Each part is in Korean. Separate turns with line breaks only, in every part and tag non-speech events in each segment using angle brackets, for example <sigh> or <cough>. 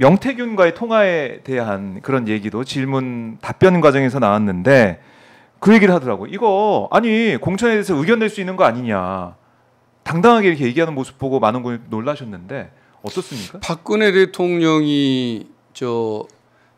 명태균과의 통화에 대한 그런 얘기도 질문 답변 과정에서 나왔는데 그 얘기를 하더라고. 이거 아니 공천에 대해서 의견 낼 수 있는 거 아니냐. 당당하게 이렇게 얘기하는 모습 보고 많은 분이 놀라셨는데 어떻습니까? 박근혜 대통령이
저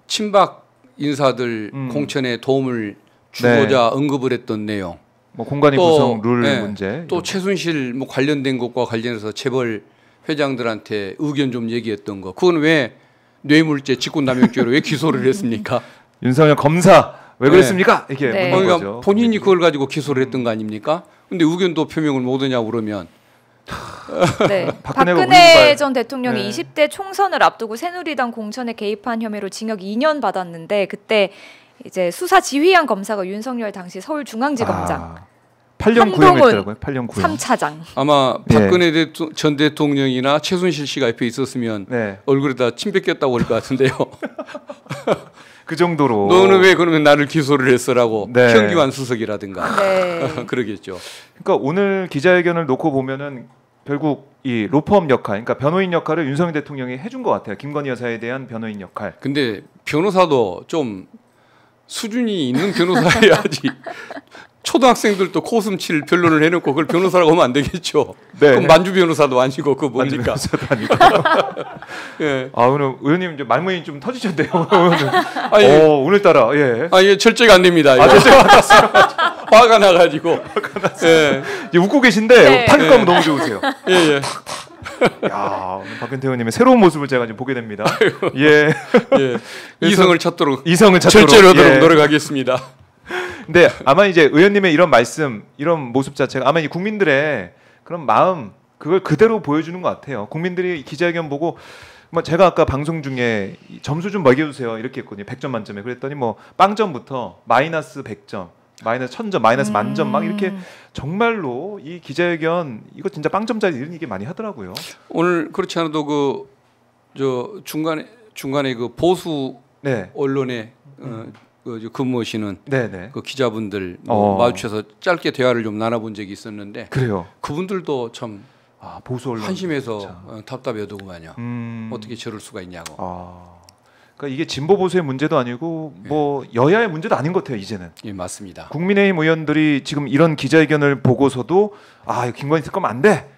친박 인사들 음. 공천에 도움을 네. 주고자 네. 언급을 했던 내용. 뭐 공간이 또, 구성 룰 네. 문제. 또 최순실 뭐 관련된 것과 관련해서 재벌 회장들한테 의견 좀 얘기했던 거. 그건 왜 뇌물죄 직권남용죄로 왜 기소를 했습니까?
<laughs> 윤석열 검사 왜 네. 그랬습니까? 네. 이게 네. 그러니까 거죠.
본인이 네. 그걸 가지고 기소를 했던 거 아닙니까? 근데 의견도 표명을 못 하냐 그러면
<laughs> 네. <laughs> 박근혜, 박근혜 전 대통령이 네. 20대 총선을 앞두고 새누리당 공천에 개입한 혐의로 징역 2년 받았는데 그때 이제 수사 지휘한 검사가 윤석열 당시 서울중앙지검장 아. 8년 구형했더라고요. 8년 구형. 3차장.
아마 네. 박근혜 네. 전 대통령이나 최순실 씨가 옆에 있었으면 네. 얼굴에다 침 뱉겼다고 할것 같은데요. <laughs>
그 정도로. 너는 왜 그러면
나를 기소를 했어라고
네. 현기환 수석이라든가 네. <laughs> 그러겠죠. 그러니까 오늘 기자회견을 놓고 보면은 결국 이 로펌 역할, 그러니까 변호인 역할을 윤석열 대통령이 해준 것 같아요. 김건희 여사에 대한 변호인 역할. 근데 변호사도 좀 수준이 있는
변호사여야지 <laughs> 초등학생들도 코웃음 칠 변론을 해놓고 그걸 변호사라고 하면 안 되겠죠.
네. 그럼 만주 변호사도 아니고 그 뭡니까? 변호사도 아니고. <laughs> 예. 아 오늘 의원님 이제 말문이 좀 터지셨네요. <laughs> 아니, 오, 어, 오늘따라 예. 아 이게 절제가 안 됩니다. 아, 절제가 안됐어요 <laughs> 화가 나가지고. 화가 났어. 예. 이제 웃고 계신데 네. 타격감 예. 너무 좋으세요. 예 예. 야, 오늘 박근태 의원님의 새로운 모습을 제가 지금 보게 됩니다. 아이고. 예. 예. 이성을 찾도록 이성을 찾도록 절제하 예. 노력하겠습니다. 근데 아마 이제 의원님의 이런 말씀, 이런 모습 자체가 아마 이 국민들의 그런 마음 그걸 그대로 보여주는 것 같아요. 국민들이 기자회견 보고 뭐 제가 아까 방송 중에 점수 좀먹여주세요 이렇게 했거든요. 100점 만점에 그랬더니 뭐 빵점부터 마이너스 100점, 마이너스 1000점, 마이너스 만점 막 이렇게 음. 정말로 이 기자회견 이거 진짜 빵점짜리 이런 얘기 많이 하더라고요.
오늘 그렇지 않아도 그 저 중간에 중간에 그 보수 네. 언론에 어, 음. 어, 그 근무하시는 네네. 그 기자분들 뭐 어. 마주쳐서 짧게 대화를 좀 나눠본 적이 있었는데 그래요. 그분들도
참 아, 보수 언론 한심해서 참. 어, 답답해하더만요 음. 어떻게 저럴 수가 있냐고. 아. 그러니까 이게 진보 보수의 문제도 아니고 예. 뭐 예. 여야의 문제도 아닌 것 같아요 이제는. 예 맞습니다. 국민의힘 의원들이 지금 이런 기자회견을 보고서도 아 김건희 특검 안 돼.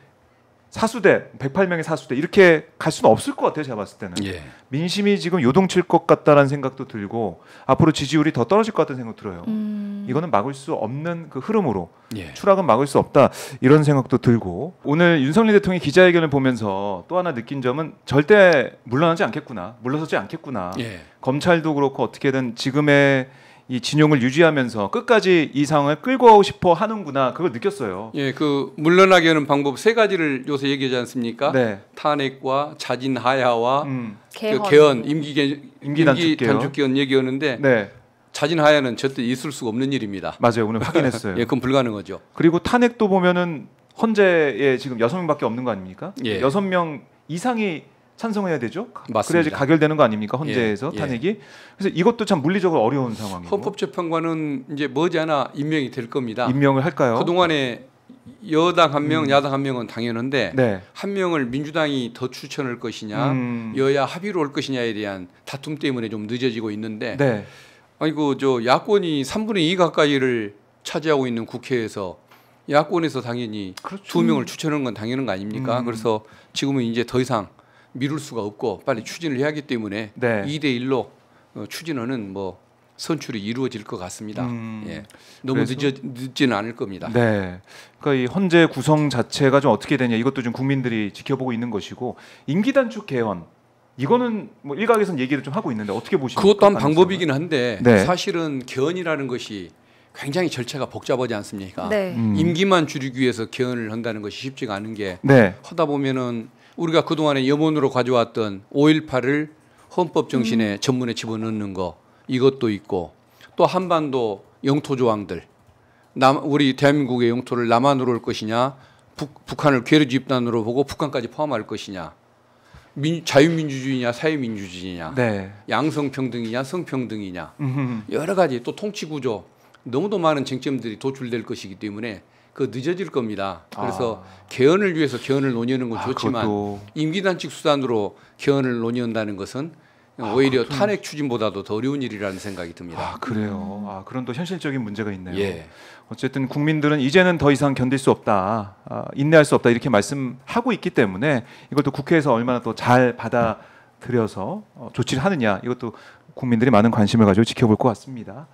사수대 108명의 사수대 이렇게 갈 수는 없을 것 같아요 제가 봤을 때는 예. 민심이 지금 요동칠 것 같다라는 생각도 들고 앞으로 지지율이 더 떨어질 것같은 생각 들어요 음... 이거는 막을 수 없는 그 흐름으로 예. 추락은 막을 수 없다 이런 생각도 들고 오늘 윤석열 대통령 기자회견을 보면서 또 하나 느낀 점은 절대 물러나지 않겠구나 물러서지 않겠구나 예. 검찰도 그렇고 어떻게든 지금의 이 진용을 유지하면서 끝까지 이 상황을 끌고 가고 싶어 하는구나 그걸 느꼈어요. 예, 그 물러나게 하는 방법
세 가지를 요새 얘기하지 않습니까? 네. 탄핵과 자진 하야와 음. 그 개헌. 그 개헌, 임기 개, 임기 단축 개헌 얘기였는데 네. 자진 하야는 절대 있을 수가
없는 일입니다. 맞아요, 오늘 확인했어요. <laughs> 예, 그건 불가능하죠. 그리고 탄핵도 보면은 헌재에 지금 여섯 명밖에 없는 거 아닙니까? 예. 여섯 예. 명 이상이 찬성해야 되죠. 맞습니다. 그래야지 가결되는 거 아닙니까 헌재에서 예, 예. 탄핵이. 예. 그래서 이것도 참 물리적으로 어려운 상황이고. 헌법재판관은
이제 머지않아 임명이 될 겁니다. 임명을 할까요? 그 동안에 여당 한 명, 음. 야당 한 명은 당연한데 네. 한 명을 민주당이 더 추천할 것이냐, 음. 여야 합의로 올 것이냐에 대한 다툼 때문에 좀 늦어지고 있는데. 네. 아니고 저 야권이 3분의 2 가까이를 차지하고 있는 국회에서 야권에서 당연히 그렇죠. 두 명을 추천하는 건 당연한 거 아닙니까? 음. 그래서 지금은 이제 더 이상 미룰 수가 없고 빨리 음. 추진을 해야 하기 때문에 네. 2대 1로 어, 추진하는 뭐 선출이 이루어질 것 같습니다. 음,
예. 너무 늦어, 늦지는 않을 겁니다. 네. 그러니까 이 헌재 구성 자체가 좀 어떻게 되냐 이것도 좀 국민들이 지켜보고 있는 것이고 임기 단축 개헌 이거는 뭐 일각에서는 얘기를 좀 하고 있는데 어떻게 보십니까? 그것 또한 방법이긴 한데 네. 사실은 개헌이라는 것이
굉장히 절차가 복잡하지 않습니까? 네. 음. 임기만 줄이기 위해서 개헌을 한다는 것이 쉽지가 않은 게 네. 하다 보면은 우리가 그동안에 염원으로 가져왔던 5.18을 헌법 정신의 음. 전문에 집어넣는 거 이것도 있고 또 한반도 영토 조항들 남, 우리 대한민국의 영토를 남한으로 올 것이냐 북, 한을 괴뢰주 입단으로 보고 북한까지 포함할 것이냐 민, 자유민주주의냐 사회민주주의냐 네. 양성평등이냐 성평등이냐 음흠. 여러 가지 또 통치구조 너무도 많은 쟁점들이 도출될 것이기 때문에 그 늦어질 겁니다. 그래서 아. 개헌을 위해서 개헌을 논의하는 건 아, 좋지만 그것도. 임기단축 수단으로 개헌을 논의한다는 것은 아, 오히려 그 탄핵 추진보다도 더 어려운 일이라는 생각이 듭니다. 아
그래요. 아 그런 또 현실적인 문제가 있네요. 예. 어쨌든 국민들은 이제는 더 이상 견딜 수 없다, 아, 인내할 수 없다 이렇게 말씀하고 있기 때문에 이것도 국회에서 얼마나 또잘 받아들여서 어, 조치를 하느냐 이것도 국민들이 많은 관심을 가지고 지켜볼 것 같습니다.